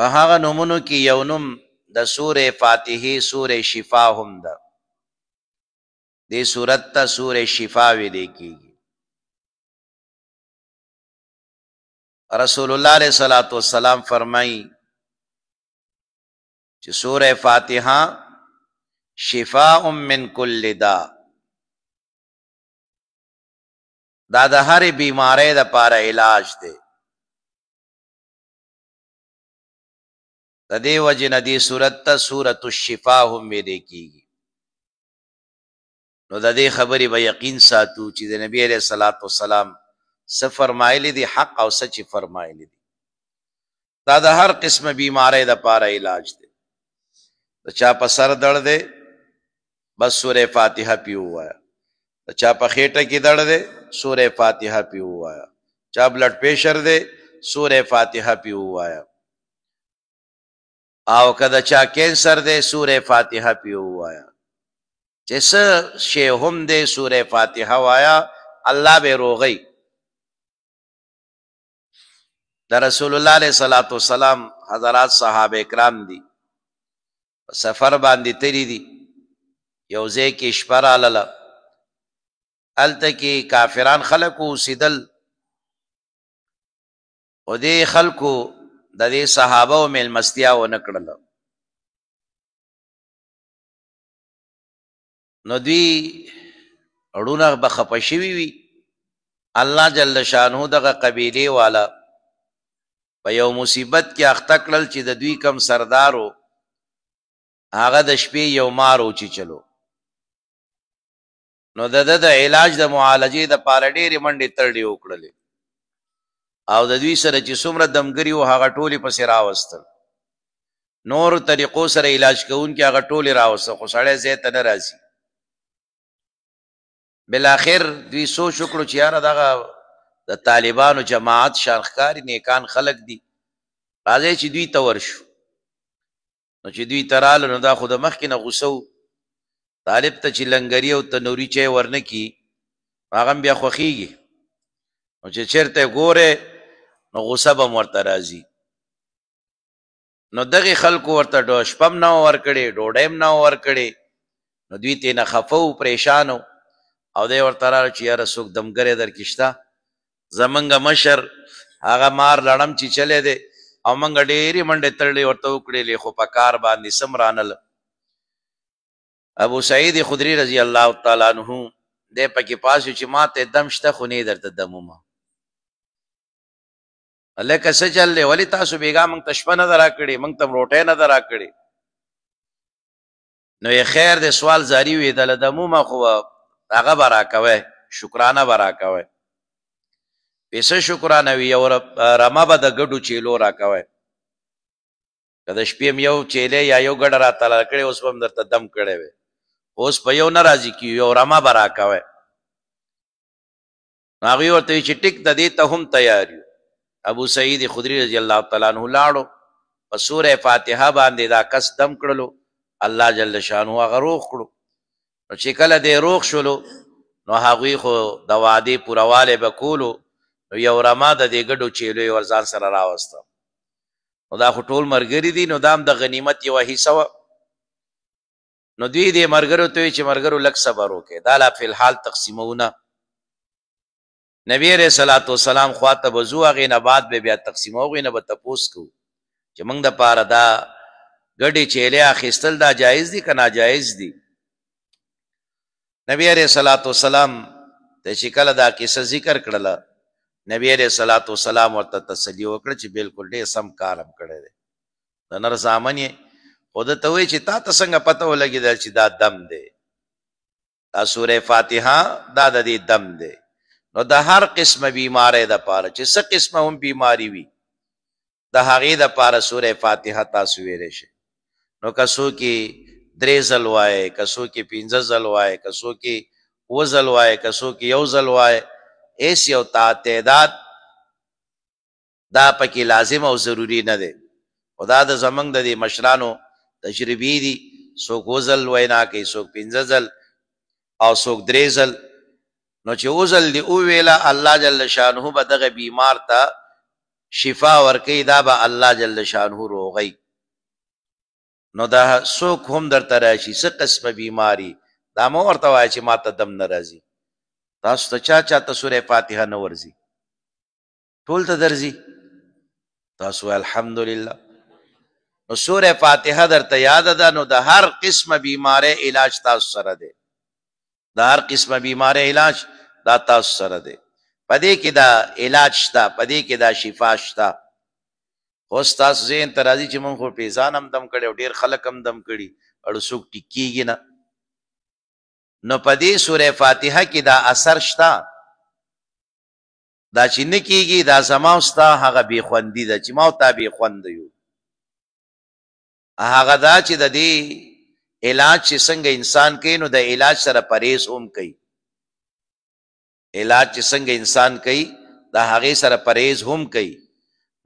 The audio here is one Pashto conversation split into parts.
په هغه نومونو کې یو نوم د سورې فاتحه سورې شفا هم ده دې سورت ته سورې شفا وې دی کیږي رسول الله علیه الصلاۃ والسلام فرمایي چې سورې فاتحه شفاء من کل دا دا د هر بیمارۍ د پاره علاج دی د دې وجه نه دې صورت ته سورۃ الشفاء هم ویل کیږي نو د دې خبرې به یقین ساتو چې د نبی عليه صلوات و سلام څه فرمایلی دي حق او سچ فرمایلی دي دا د هر قسمه بیمارې د پاره علاج دی چا په سر درد دی بس سورې فاتحه پیو وایا چا په خېټه کې درد دی سورې فاتحه پیو وایا چا بلډ پریشر دی سورې فاتحه پیو وایا او کدا چا کینسر دے سورہ فاتحه پیو وایا چې څه شی هم دے سورہ فاتحه وایا الله به روغی دا رسول الله علیہ الصلوۃ والسلام حضرات صحابه کرام دي سفر باندې تیری دي یو ځای کې شپه رالاله هلته کې کافران خلکو اوسېدل او دې خلکو د دې صحابه او ملمستیا و نکړل نو دوی اړونه به خپشوي وي الله جل شانه دغه قبيله والا په یو مصیبت کې اخته کړل چې د دوی کم سردارو هغه د شپې یو مارو چې چلو نو د د علاج د معالجې د پاره ډېرې منډې ترډې وکړلې او د دوی سره چې څومره دمګری او هغه ټولی پسې راوستل نور طریقو سره علاج کوون کې هغه ټولی راوسته خو سړی زی ته نه راځي بلاخر دوی سو شکرو چې یاره دغه د طالبانو جماعت شارخکاری نیکان خلق دي راځي چې دوی ته ورشو نو چې دوی تراله نو دا خو د مخکې نه غوسه طالب ته چې لنګري او تنوري چای ورنکي هغه بیا خوخیږي او چې چیرته ګوره نو غصه به ورته راځي نو دغه خلکو ورته دو شپم نه ور کړي ډوډیم نه ور کړي نو دوی ته نه خفو پریشانو او دوی ورته را چې یاره څوک دمګرې درکښتا زمنګ مشر هغه مار لړم چې چلے دی او منګ ډېری منډې تړلې ورته وکړلې خو په کار باندې سمرانل ابو سعید خدری رضی الله تعالی عنہ د پکې پاسو چې ماته دم شته خو نه درته دمومه لکه څه چل دی ولی تاسو بیګا مونږ ته شپه نه ده راکړې مونږ ته روټۍ نه ده راکړې نو یې خیر دی سوال جاري وي دله د مومه خو هغه به راکوی شکرانه به راکوی پیسه شکرانه وي یو رمه به د ګډو چیلو راکوی که د شپې یو چیلې یا یو ګډه راته راکړې اوس به هم درته دم کړی وی اوس په یو نه راضي کیو یو رمه به راکوی نو هغوی ورته وي چې ټیک د دې ته هم تیار یو ابو سعید خدری رضی الله تعالی عنہ لاړو په سوره فاتحه باندې دا کس دم کړلو الله جل شانه هغه روخ کړو نو چې کله دې روخ شلو نو هغه خو د وادي پرواله بکولو نو یو رما د دې ګډو چیلو یو ځان سره راوست نو دا ټول مرګری دي نو دام د غنیمت یو حصہ نو دوی دې مرګرو ته چې مرګرو لک صبر وکي دا لا فی الحال تقسیمونه نبی رسول صلوات والسلام خواته وضو هغه نه بعد به بیا تقسیم هغه نه به تپوس کو چې موږ د پاره دا غړي چيله اخیستل دا جایز دي که ناجایز دي نبی رسول صلوات والسلام ته شکل دا کیسه ذکر کړل نبی علیہ الصلات والسلام ورته تسلی وکړه چې بالکل ډېر سم کارم کړی دی د نر زامن یې خود ته وی چې تا ته څنګه پته ولګی دا چې دا دم دی دا سوره فاتحه دا د دې دم دی نو د هر قسمه بیماری د پاره چې څه قسمه هم بیماری وي د هغې د پاره سوره فاتحه تاسو ویلې شي نو کسو کې درې ځل وایي کسو کې پنځه ځل وایي کسو کې اوه ځل وایي کسو کې یو ځل وایي ایس یو تا تعداد دا پکې لازم او ضروری نه دی او دا د زمنګ د دې مشرانو تجربې دي څوک وزل وینا کوي څوک پنځه ځل او څوک درې ځل نو چې اوزل دی او ویلا الله جل شانه به دغه بیمار ته شفا ورکې دا به الله جل شانه روغی نو دا څوک هم درته راشي څه قسمه بیماری دا مو ورته وای چې ماته دم ناراضي تاسو ته چا چا ته سورې فاتحه نه ورزي ټول ته درځي تاسو الحمدلله نو سورې فاتحه درته یاد ده نو د هر قسمه بیمارې علاج تاسو سره دی د هر قسمه بیمارې علاج دا تاسو سره دی پدې کې دا علاج شته پدې کې دا شفا شته خو تاسو زین ترازی چې مونږ خو پیزان هم دم کړي او ډیر خلک هم دم کړي اړو څوک ټکیږي نه نو پدې سورې فاتحه کې دا اثر شته دا چې نه کیږي دا زماوستا هغه بی خوندې ده چې ما او تا بی خوند یو هغه دا چې د دې علاج چې څنګه انسان کوي نو د علاج سره پرهیز هم کوي علاج چې څنګه انسان کوي د هغه سره پرهیز هم کوي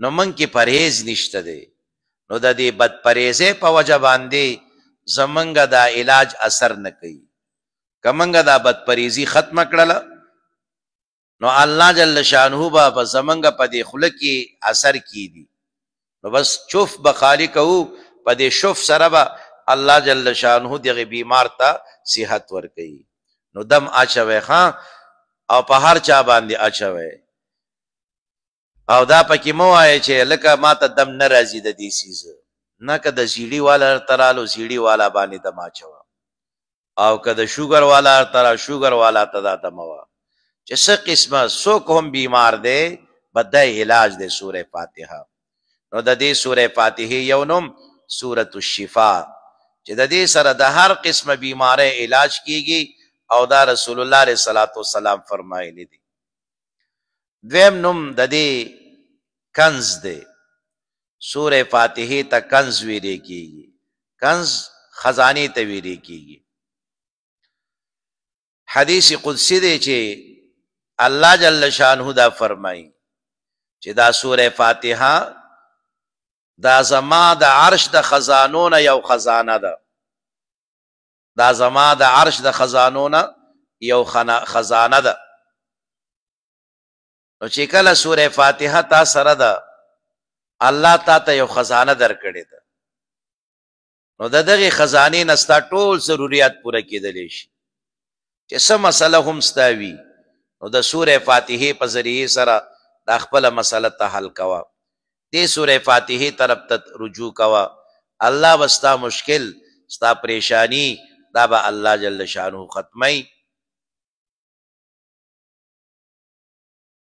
نو من کې پرهیز نشته دی نو د دې بد پرهیزې په وجه باندې زمنګ دا علاج اثر نه کوي کمنګ دا بد پرهیزي ختم کړل نو الله جل شانه با په زمنګ په دې خلک کې اثر کیدی نو بس چوف بخالی کو په دې شوف سره به الله جل شانه دغه بیمار ته صحت ورکړي نو دم اچوي خان او په هر چا باندې اچوي او دا پکې مو وایي چې لکه ماته دم ناراضي د دې سیز نه که د زیړی والا ترالو زیړی والا باندې دم اچوي او که د شوګر والا ترا شوګر والا تدا دم وا چې څه قسمه څوک هم بیمار دی بدای علاج دی سوره فاتحه نو د دې سوره فاتحه یو نوم سوره الشفاء چې د دې سره د هر قسمه بیماری علاج کیږي او دا رسول الله علیه الصلاۃ والسلام فرمایلی دي دویم نوم د دې کنز دی سوره فاتحه ته کنز ویری کیږي کنز خزانه ته ویری کیږي حدیث قدسی دی چې الله جل شانه دا فرمایي چې دا سوره فاتحه دا زما د عرش د خزانو نه یو خزانه ده دا زما د عرش د خزانو نه یو خزانه ده نو چې کله سوره فاتحه تا سره ده الله تا ته یو خزانه درکړې ده نو د دغه خزانه نه ستا ټول ضرورت پوره کېدلی شي چې څه مسله هم ستا وي نو د سوره فاتحه په ذریعه سره دا خپله مسله ته حل کوه دې سورې فاتحه طرف ته رجوع کوا الله وستا مشکل ستا پریشانی دا به الله جل شانه ختمي